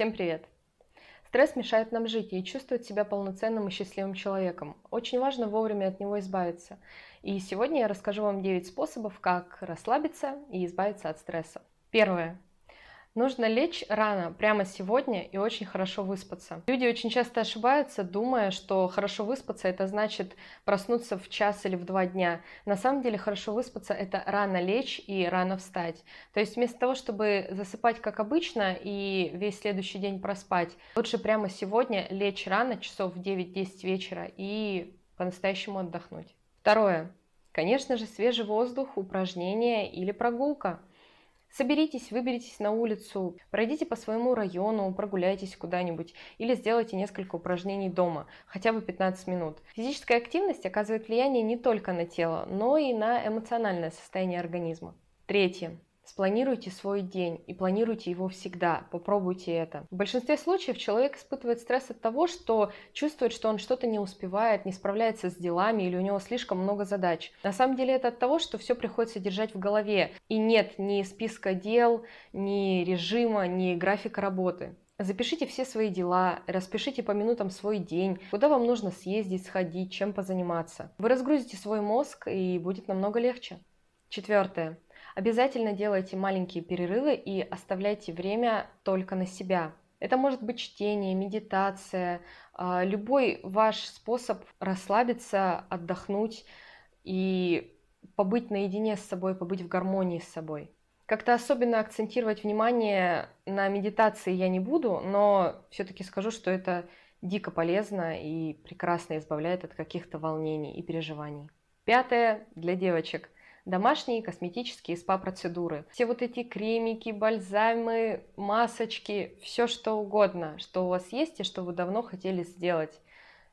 Всем привет! Стресс мешает нам жить и чувствовать себя полноценным и счастливым человеком. Очень важно вовремя от него избавиться. И сегодня я расскажу вам 9 способов, как расслабиться и избавиться от стресса. Первое. Нужно лечь рано, прямо сегодня и очень хорошо выспаться. Люди очень часто ошибаются, думая, что хорошо выспаться это значит проснуться в час или в два дня. На самом деле хорошо выспаться это рано лечь и рано встать. То есть вместо того, чтобы засыпать как обычно и весь следующий день проспать, лучше прямо сегодня лечь рано, часов в 9-10 вечера и по-настоящему отдохнуть. Второе. Конечно же, свежий воздух, упражнения или прогулка – Соберитесь, выберитесь на улицу, пройдите по своему району, прогуляйтесь куда-нибудь или сделайте несколько упражнений дома, хотя бы 15 минут. Физическая активность оказывает влияние не только на тело, но и на эмоциональное состояние организма. Третье. Спланируйте свой день и планируйте его всегда. Попробуйте это. В большинстве случаев человек испытывает стресс от того, что чувствует, что он что-то не успевает, не справляется с делами или у него слишком много задач. На самом деле это от того, что все приходится держать в голове. И нет ни списка дел, ни режима, ни графика работы. Запишите все свои дела, распишите по минутам свой день, куда вам нужно съездить, сходить, чем позаниматься. Вы разгрузите свой мозг и будет намного легче. Четвертое. Обязательно делайте маленькие перерывы и оставляйте время только на себя. Это может быть чтение, медитация, а, любой ваш способ расслабиться, отдохнуть и побыть наедине с собой, побыть в гармонии с собой. Как-то особенно акцентировать внимание на медитации я не буду, но все-таки скажу, что это дико полезно и прекрасно избавляет от каких-то волнений и переживаний. Пятое для девочек – домашние косметические спа-процедуры. Все вот эти кремики, бальзамы, масочки, все что угодно, что у вас есть и что вы давно хотели сделать.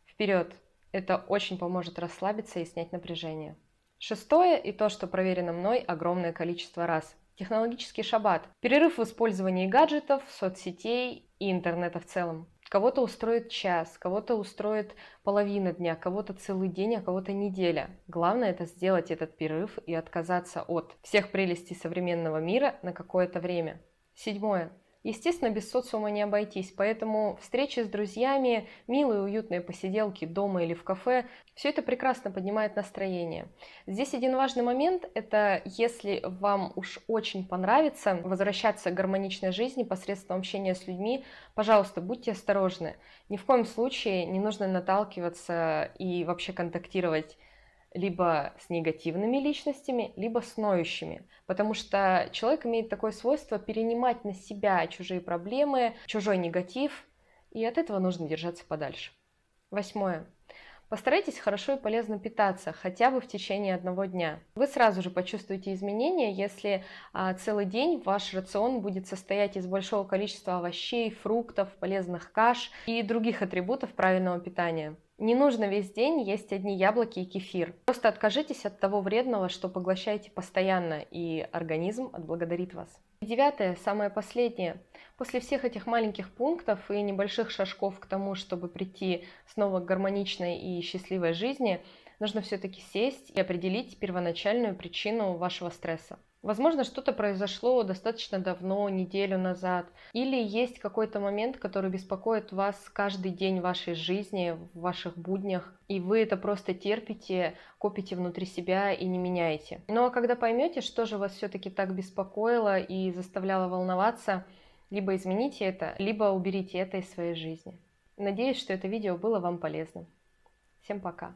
Вперед! Это очень поможет расслабиться и снять напряжение. Шестое и то, что проверено мной огромное количество раз. Технологический шаббат. Перерыв в использовании гаджетов, соцсетей и интернета в целом. Кого-то устроит час, кого-то устроит половина дня, кого-то целый день, а кого-то неделя. Главное это сделать этот перерыв и отказаться от всех прелестей современного мира на какое-то время. Седьмое. Естественно, без социума не обойтись, поэтому встречи с друзьями, милые уютные посиделки дома или в кафе, все это прекрасно поднимает настроение. Здесь один важный момент, это если вам уж очень понравится возвращаться к гармоничной жизни посредством общения с людьми, пожалуйста, будьте осторожны. Ни в коем случае не нужно наталкиваться и вообще контактировать либо с негативными личностями, либо с ноющими. Потому что человек имеет такое свойство перенимать на себя чужие проблемы, чужой негатив, и от этого нужно держаться подальше. Восьмое. Постарайтесь хорошо и полезно питаться, хотя бы в течение одного дня. Вы сразу же почувствуете изменения, если а, целый день ваш рацион будет состоять из большого количества овощей, фруктов, полезных каш и других атрибутов правильного питания. Не нужно весь день есть одни яблоки и кефир. Просто откажитесь от того вредного, что поглощаете постоянно, и организм отблагодарит вас. И девятое, самое последнее. После всех этих маленьких пунктов и небольших шажков к тому, чтобы прийти снова к гармоничной и счастливой жизни, нужно все-таки сесть и определить первоначальную причину вашего стресса. Возможно, что-то произошло достаточно давно, неделю назад. Или есть какой-то момент, который беспокоит вас каждый день вашей жизни, в ваших буднях, и вы это просто терпите, копите внутри себя и не меняете. Ну а когда поймете, что же вас все-таки так беспокоило и заставляло волноваться, либо измените это, либо уберите это из своей жизни. Надеюсь, что это видео было вам полезным. Всем пока!